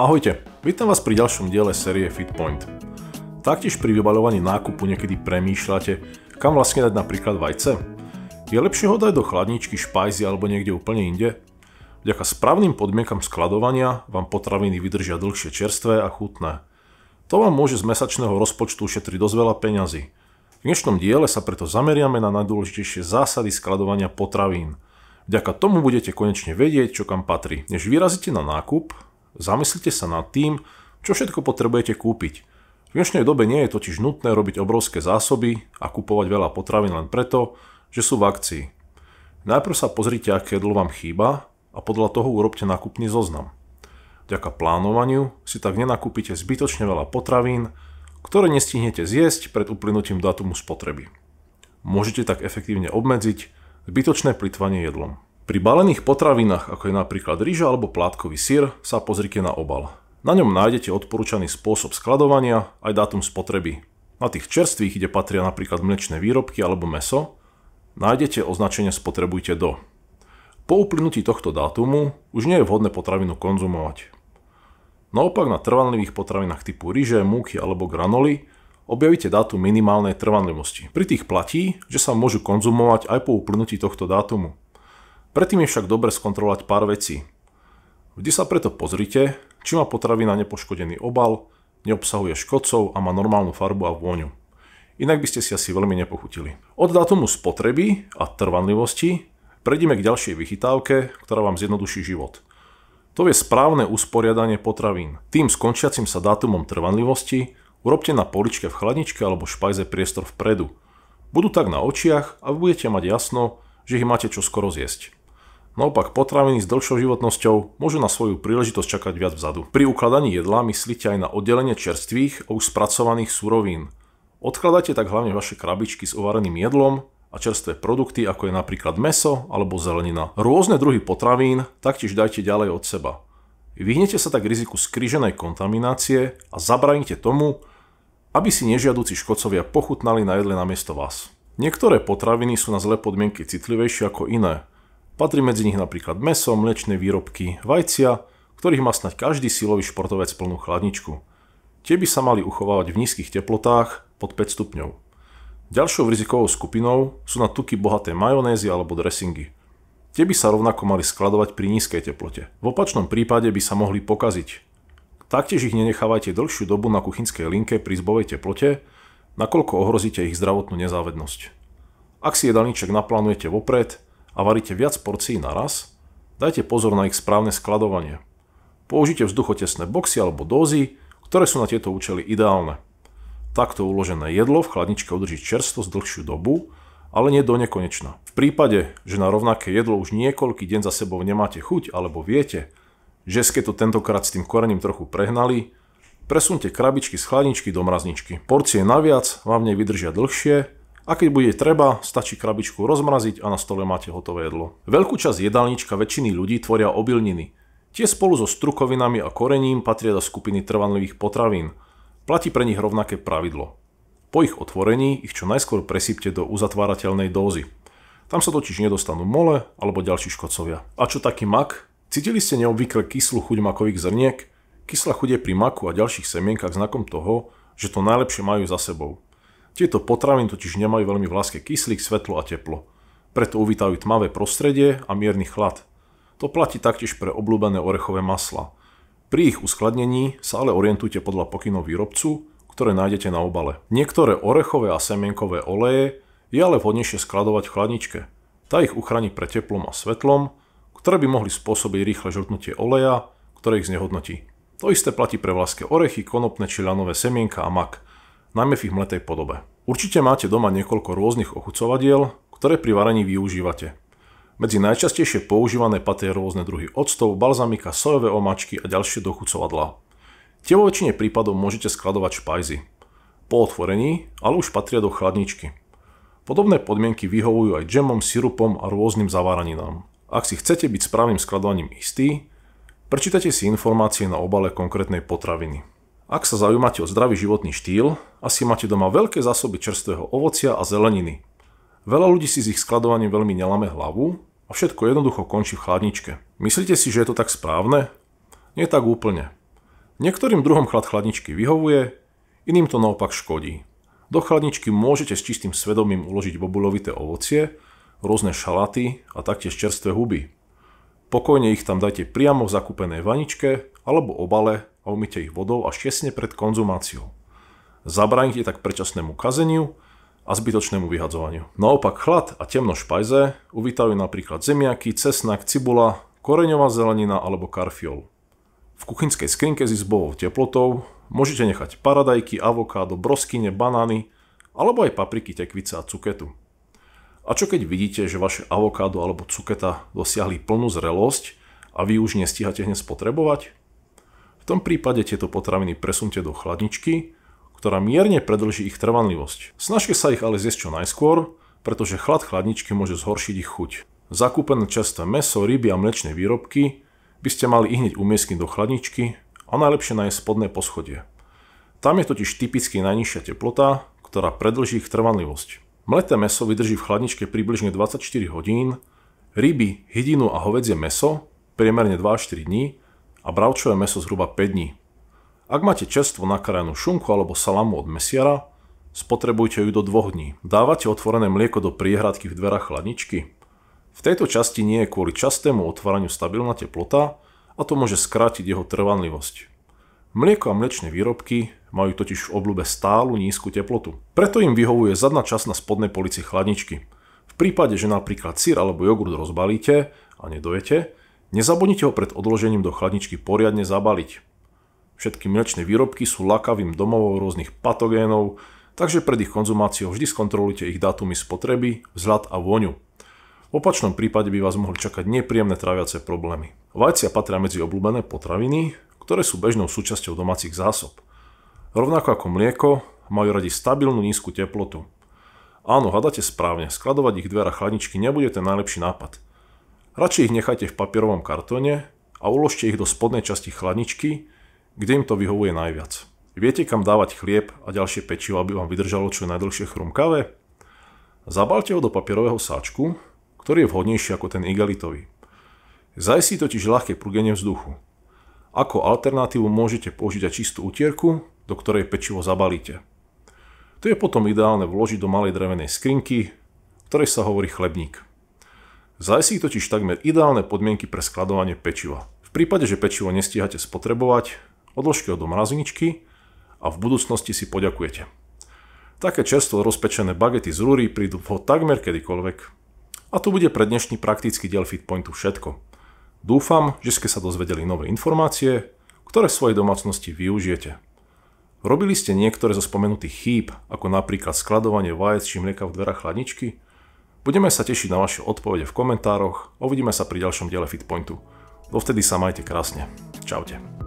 Ahojte, vítam vás pri ďalšom diele série Fitpoint. Taktiež pri vybalovaní nákupu niekedy premýšľate, kam vlastne dať napríklad vajce? Je lepšie ho dať do chladničky, špajzy alebo niekde úplne inde? Vďaka správnym podmienkam skladovania vám potraviny vydržia dlhšie čerstvé a chutné. To vám môže z mesačného rozpočtu ušetriť dosť veľa peňazí. V dnešnom diele sa preto zameriame na najdôležitejšie zásady skladovania potravín. Vďaka tomu budete konečne vedieť, čo kam patrí. Než vyrazíte na nákup, Zamyslite sa nad tým, čo všetko potrebujete kúpiť. V dnešnej dobe nie je totiž nutné robiť obrovské zásoby a kupovať veľa potravín len preto, že sú v akcii. Najprv sa pozrite, aké jedlo vám chýba a podľa toho urobte nákupný zoznam. Vďaka plánovaniu si tak nenakúpite zbytočne veľa potravín, ktoré nestihnete zjesť pred uplynutím datumu spotreby. Môžete tak efektívne obmedziť zbytočné plitvanie jedlom. Pri balených potravinách, ako je napríklad rýža alebo plátkový sír sa pozrite na obal. Na ňom nájdete odporúčaný spôsob skladovania aj dátum spotreby. Na tých čerstvých, kde patria napríklad mlečné výrobky alebo meso, nájdete označenie spotrebujte do. Po uplynutí tohto dátumu už nie je vhodné potravinu konzumovať. Naopak na trvanlivých potravinách typu ryže, múky alebo granoly objavíte dátum minimálnej trvanlivosti. Pri tých platí, že sa môžu konzumovať aj po uplynutí tohto dátumu. Predtým je však dobre skontrolovať pár vecí. Vždy sa preto pozrite, či má potravina nepoškodený obal, neobsahuje škodcov a má normálnu farbu a vôňu. Inak by ste si asi veľmi nepochutili. Od dátumu spotreby a trvanlivosti prejdeme k ďalšej vychytávke, ktorá vám zjednoduší život. To je správne usporiadanie potravín. Tým skončiacim sa dátumom trvanlivosti urobte na poličke v chladničke alebo špajze priestor vpredu. Budú tak na očiach a budete mať jasno, že ich máte čo skoro zjesť. Naopak potraviny s dlhšou životnosťou môžu na svoju príležitosť čakať viac vzadu. Pri ukladaní jedla myslíte aj na oddelenie čerstvých a už spracovaných surovín. Odkladajte tak hlavne vaše krabičky s uvareným jedlom a čerstvé produkty, ako je napríklad meso alebo zelenina. Rôzne druhy potravín taktiež dajte ďalej od seba. Vyhnete sa tak riziku skriženej kontaminácie a zabraníte tomu, aby si nežiaduci škodcovia pochutnali na jedle namiesto vás. Niektoré potraviny sú na zlé podmienky citlivejšie ako iné, Patrí medzi nich napríklad meso, mliečne výrobky, vajcia, ktorých má snať každý silový športovec plnú chladničku. Tie by sa mali uchovávať v nízkych teplotách pod 5 stupňov. Ďalšou rizikovou skupinou sú na tuky bohaté majonézy alebo dressingy. Tie by sa rovnako mali skladovať pri nízkej teplote. V opačnom prípade by sa mohli pokaziť. Taktiež ich nenechávajte dlhšiu dobu na kuchynskej linke pri zbovej teplote, nakoľko ohrozíte ich zdravotnú nezávednosť. Ak si jedalníček naplánujete vopred, a varíte viac porcií naraz, dajte pozor na ich správne skladovanie. Použite vzduchotesné boxy alebo dózy, ktoré sú na tieto účely ideálne. Takto uložené jedlo v chladničke udrží čerstvosť dlhšiu dobu, ale nie do nekonečna. V prípade, že na rovnaké jedlo už niekoľký deň za sebou nemáte chuť alebo viete, že ste to tentokrát s tým korením trochu prehnali, presunte krabičky z chladničky do mrazničky. Porcie naviac vám nevydržia dlhšie a keď bude treba, stačí krabičku rozmraziť a na stole máte hotové jedlo. Veľkú časť jedálnička väčšiny ľudí tvoria obilniny. Tie spolu so strukovinami a korením patria do skupiny trvanlivých potravín. Platí pre nich rovnaké pravidlo. Po ich otvorení ich čo najskôr presypte do uzatvárateľnej dózy. Tam sa totiž nedostanú mole alebo ďalší škodcovia. A čo taký mak? Cítili ste neobvykle kyslú chuť makových zrniek? Kyslá chuť je pri maku a ďalších semienkach znakom toho, že to najlepšie majú za sebou. Tieto potraviny totiž nemajú veľmi v láske kyslík, svetlo a teplo. Preto uvítajú tmavé prostredie a mierny chlad. To platí taktiež pre obľúbené orechové masla. Pri ich uskladnení sa ale orientujte podľa pokynov výrobcu, ktoré nájdete na obale. Niektoré orechové a semienkové oleje je ale vhodnejšie skladovať v chladničke. Tá ich uchrani pre teplom a svetlom, ktoré by mohli spôsobiť rýchle žltnutie oleja, ktoré ich znehodnotí. To isté platí pre vlaské orechy, konopné či ľanové semienka a mak – najmä v ich mletej podobe. Určite máte doma niekoľko rôznych ochucovadiel, ktoré pri varení využívate. Medzi najčastejšie používané patrie rôzne druhy octov, balzamika, sojové omačky a ďalšie dochucovadlá. Tie vo väčšine prípadov môžete skladovať špajzy. Po otvorení, ale už patria do chladničky. Podobné podmienky vyhovujú aj džemom, sirupom a rôznym zaváraninám. Ak si chcete byť správnym skladovaním istý, prečítajte si informácie na obale konkrétnej potraviny. Ak sa zaujímate o zdravý životný štýl, asi máte doma veľké zásoby čerstvého ovocia a zeleniny. Veľa ľudí si s ich skladovaním veľmi nelame hlavu a všetko jednoducho končí v chladničke. Myslíte si, že je to tak správne? Nie tak úplne. Niektorým druhom chlad chladničky vyhovuje, iným to naopak škodí. Do chladničky môžete s čistým svedomím uložiť bobulovité ovocie, rôzne šalaty a taktiež čerstvé huby. Pokojne ich tam dajte priamo v zakúpenej vaničke alebo obale a umyte ich vodou až tesne pred konzumáciou. Zabránite tak predčasnému kazeniu a zbytočnému vyhadzovaniu. Naopak chlad a temno špajze uvítajú napríklad zemiaky, cesnak, cibula, koreňová zelenina alebo karfiol. V kuchynskej skrinke s izbovou teplotou môžete nechať paradajky, avokádo, broskyne, banány alebo aj papriky, tekvice a cuketu. A čo keď vidíte, že vaše avokádo alebo cuketa dosiahli plnú zrelosť a vy už nestíhate hneď spotrebovať? tom prípade tieto potraviny presunte do chladničky, ktorá mierne predlží ich trvanlivosť. Snažte sa ich ale zjesť čo najskôr, pretože chlad chladničky môže zhoršiť ich chuť. Zakúpené časté meso, ryby a mlečné výrobky by ste mali ihneď umiestniť do chladničky a najlepšie na jej spodné poschodie. Tam je totiž typicky najnižšia teplota, ktorá predlží ich trvanlivosť. Mleté meso vydrží v chladničke približne 24 hodín, ryby, hydinu a hovedzie meso priemerne 2-4 dní a bravčové meso zhruba 5 dní. Ak máte čerstvo nakrájanú šunku alebo salamu od mesiara, spotrebujte ju do 2 dní. Dávate otvorené mlieko do priehradky v dverách chladničky. V tejto časti nie je kvôli častému otváraniu stabilná teplota a to môže skrátiť jeho trvanlivosť. Mlieko a mliečne výrobky majú totiž v obľúbe stálu nízku teplotu. Preto im vyhovuje zadná časť na spodnej polici chladničky. V prípade, že napríklad sír alebo jogurt rozbalíte a nedojete, Nezabudnite ho pred odložením do chladničky poriadne zabaliť. Všetky mliečne výrobky sú lakavým domovou rôznych patogénov, takže pred ich konzumáciou vždy skontrolujte ich dátumy spotreby, vzhľad a vôňu. V opačnom prípade by vás mohli čakať nepríjemné traviace problémy. Vajcia patria medzi obľúbené potraviny, ktoré sú bežnou súčasťou domácich zásob. Rovnako ako mlieko, majú radi stabilnú nízku teplotu. Áno, hádate správne, skladovať ich dvera chladničky nebude ten najlepší nápad – Radšej ich nechajte v papierovom kartóne a uložte ich do spodnej časti chladničky, kde im to vyhovuje najviac. Viete, kam dávať chlieb a ďalšie pečivo, aby vám vydržalo čo najdlhšie chrumkavé? Zabalte ho do papierového sáčku, ktorý je vhodnejší ako ten igelitový. Zajsí totiž ľahké prúgenie vzduchu. Ako alternatívu môžete použiť aj čistú utierku, do ktorej pečivo zabalíte. To je potom ideálne vložiť do malej drevenej skrinky, ktorej sa hovorí chlebník. Zajsí totiž takmer ideálne podmienky pre skladovanie pečiva. V prípade, že pečivo nestíhate spotrebovať, odložte ho do mrazničky a v budúcnosti si poďakujete. Také čerstvo rozpečené bagety z rúry prídu ho takmer kedykoľvek. A to bude pre dnešný praktický diel Fitpointu všetko. Dúfam, že ste sa dozvedeli nové informácie, ktoré v svojej domácnosti využijete. Robili ste niektoré zo spomenutých chýb, ako napríklad skladovanie vajec či mlieka v dverách chladničky, Budeme sa tešiť na vaše odpovede v komentároch, uvidíme sa pri ďalšom diele Fitpointu. Dovtedy sa majte krásne. Čaute.